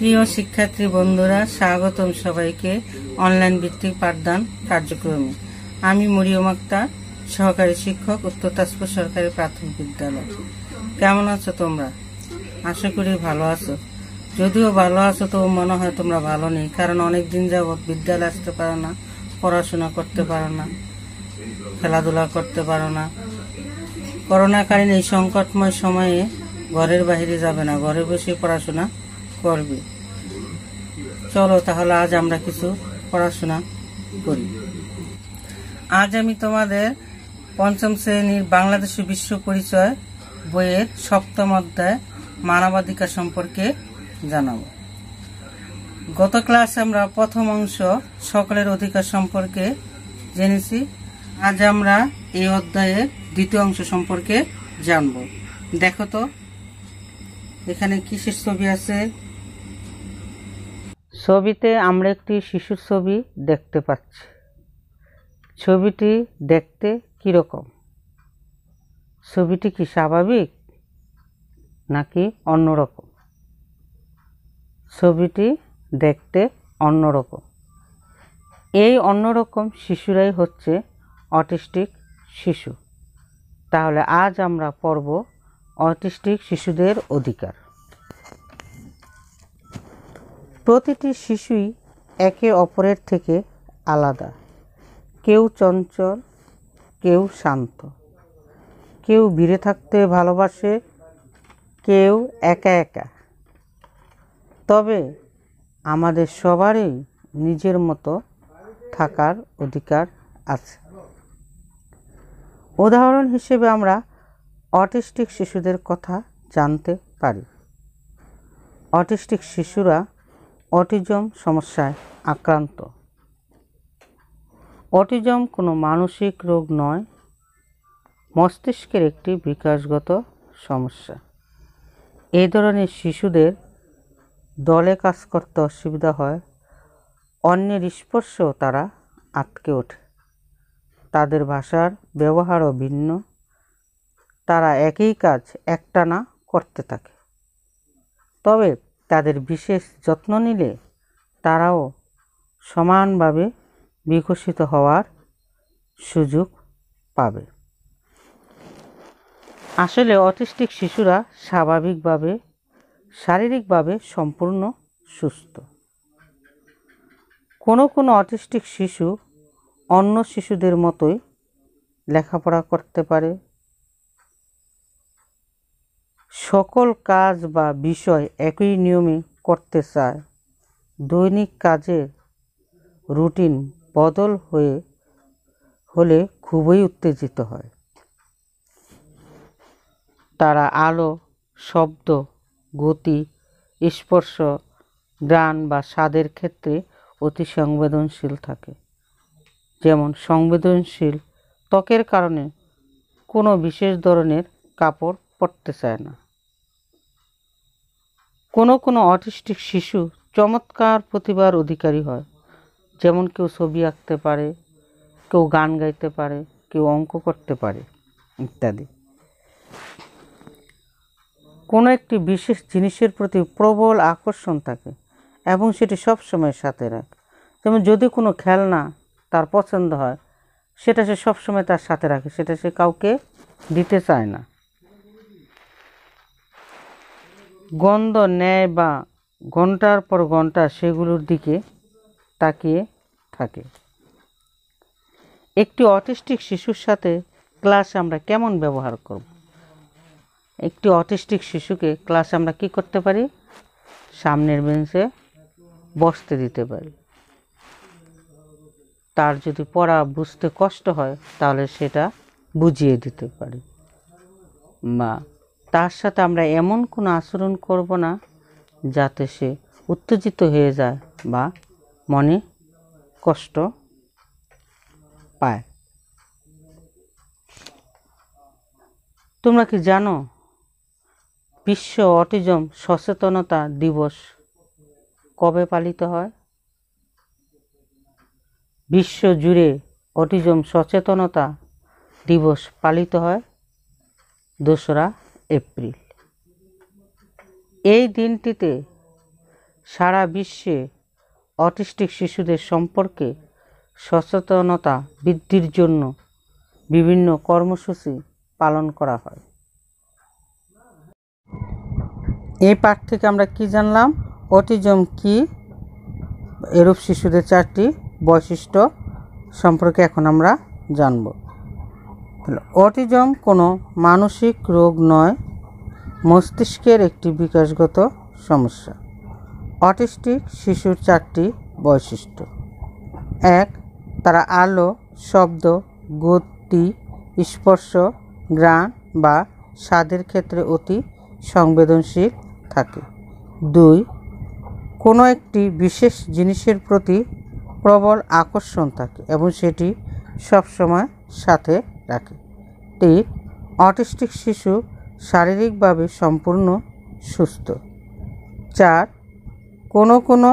প্রিয় শিক্ষার্থী বন্ধুরা স্বাগতম সবাইকে অনলাইন ভিত্তিক পাঠদান কার্যক্রমে আমি মরিয়ম আক্তার সহকারী শিক্ষক উত্তর তাজপুর সরকারি প্রাথমিক বিদ্যালয় কেমন আছো তোমরা আশা করি ভালো আছো যদিও ভালো আছো তো মনে হয় তোমরা ভালো নেই কারণ অনেক দিন যাবৎ বিদ্যালয় আসতে পারো না পড়াশোনা করতে পারো না খেলাধুলা করতে পারো না করোনাকালীন এই সংকটময় সময়ে ঘরের বাহিরে যাবে না ঘরে বসে পড়াশোনা করবে চলো তাহলে আজ আমরা কিছু পড়াশোনা করি আজ আমি তোমাদের পঞ্চম শ্রেণীর বাংলাদেশ বিশ্ব পরিচয় বইয়ের সপ্তম অধ্যায় মানবাধিকার সম্পর্কে জানাবো গত ক্লাসে আমরা প্রথম অংশ সকলের অধিকার সম্পর্কে জেনেছি আজ আমরা এই অধ্যায়ের দ্বিতীয় অংশ সম্পর্কে জানব দেখো তো এখানে কিসের ছবি আছে ছবিতে আমরা একটি শিশুর ছবি দেখতে পাচ্ছি ছবিটি দেখতে কীরকম ছবিটি কি স্বাভাবিক নাকি অন্যরকম ছবিটি দেখতে অন্যরকম এই অন্যরকম শিশুরাই হচ্ছে অটিস্টিক শিশু তাহলে আজ আমরা পড়ব অটিস্টিক শিশুদের অধিকার প্রতিটি শিশুই একে অপরের থেকে আলাদা কেউ চঞ্চল কেউ শান্ত কেউ ভিড়ে থাকতে ভালোবাসে কেউ একা একা তবে আমাদের সবারই নিজের মতো থাকার অধিকার আছে উদাহরণ হিসেবে আমরা অটিস্টিক শিশুদের কথা জানতে পারি অটিস্টিক শিশুরা অটিজম সমস্যায় আক্রান্ত অটিজম কোনো মানসিক রোগ নয় মস্তিষ্কের একটি বিকাশগত সমস্যা এই ধরনের শিশুদের দলে কাজ করতে অসুবিধা হয় অন্যের স্পর্শেও তারা আটকে ওঠে তাদের ভাষার ব্যবহারও ভিন্ন তারা একই কাজ একটানা করতে থাকে তবে তাদের বিশেষ যত্ন নিলে তারাও সমানভাবে বিকশিত হওয়ার সুযোগ পাবে আসলে অটিস্টিক শিশুরা স্বাভাবিকভাবে শারীরিকভাবে সম্পূর্ণ সুস্থ কোনো কোনো অটিস্টিক শিশু অন্য শিশুদের মতোই লেখাপড়া করতে পারে সকল কাজ বা বিষয় একই নিয়মে করতে চায় দৈনিক কাজের রুটিন বদল হয়ে হলে খুবই উত্তেজিত হয় তারা আলো শব্দ গতি স্পর্শ গ্রাণ বা স্বাদের ক্ষেত্রে অতি সংবেদনশীল থাকে যেমন সংবেদনশীল ত্বকের কারণে কোনো বিশেষ ধরনের কাপড় পড়তে চায় না কোনো কোনো অটিস্টিক শিশু চমৎকার প্রতিভার অধিকারী হয় যেমন কেউ ছবি আঁকতে পারে কেউ গান গাইতে পারে কেউ অঙ্ক করতে পারে ইত্যাদি কোনো একটি বিশেষ জিনিসের প্রতি প্রবল আকর্ষণ থাকে এবং সেটি সবসময় সাথে রাখে যেমন যদি কোনো খেলনা তার পছন্দ হয় সেটা সে সবসময় তার সাথে রাখে সেটা সে কাউকে দিতে চায় না গন্ধ নেয় বা ঘন্টার পর ঘন্টা সেগুলোর দিকে তাকিয়ে থাকে একটি অটিস্টিক শিশুর সাথে ক্লাসে আমরা কেমন ব্যবহার করব একটি অটিস্টিক শিশুকে ক্লাসে আমরা কি করতে পারি সামনের বেঞ্চে বসতে দিতে পারি তার যদি পড়া বুঝতে কষ্ট হয় তাহলে সেটা বুঝিয়ে দিতে পারি বা তার সাথে আমরা এমন কোনো আচরণ করব না যাতে সে উত্তেজিত হয়ে যায় বা মনে কষ্ট পায় তোমরা কি জানো বিশ্ব অটিজম সচেতনতা দিবস কবে পালিত হয় বিশ্ব জুড়ে অটিজম সচেতনতা দিবস পালিত হয় দোসরা এপ্রিল এই দিনটিতে সারা বিশ্বে অটিস্টিক শিশুদের সম্পর্কে সচেতনতা বৃদ্ধির জন্য বিভিন্ন কর্মসূচি পালন করা হয় এই পাঠ থেকে আমরা কি জানলাম অটিজম কি এরূপ শিশুদের চারটি বৈশিষ্ট্য সম্পর্কে এখন আমরা জানবো অটিজম কোনো মানসিক রোগ নয় মস্তিষ্কের একটি বিকাশগত সমস্যা অটিস্টিক শিশুর চারটি বৈশিষ্ট্য এক তারা আলো শব্দ গতি স্পর্শ গ্রাণ বা স্বাদের ক্ষেত্রে অতি সংবেদনশীল থাকে দুই কোনো একটি বিশেষ জিনিসের প্রতি প্রবল আকর্ষণ থাকে এবং সেটি সবসময় সাথে রাখে টিপ অটিস্টিক শিশু শারীরিকভাবে সম্পূর্ণ সুস্থ চার কোনো কোনো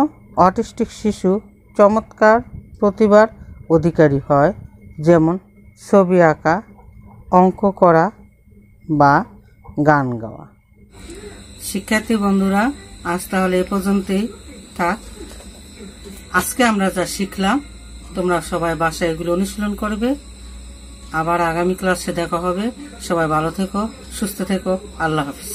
অটিস্টিক শিশু চমৎকার প্রতিভার অধিকারী হয় যেমন ছবি আঁকা অঙ্ক করা বা গান গাওয়া শিক্ষার্থী বন্ধুরা আজ তাহলে এ পর্যন্তই থাক আজকে আমরা যা শিখলাম তোমরা সবাই বাসায় এগুলো অনুশীলন করবে আবার আগামী ক্লাসে দেখা হবে সবাই ভালো থেকো সুস্থ থেকো আল্লাহ হাফিজ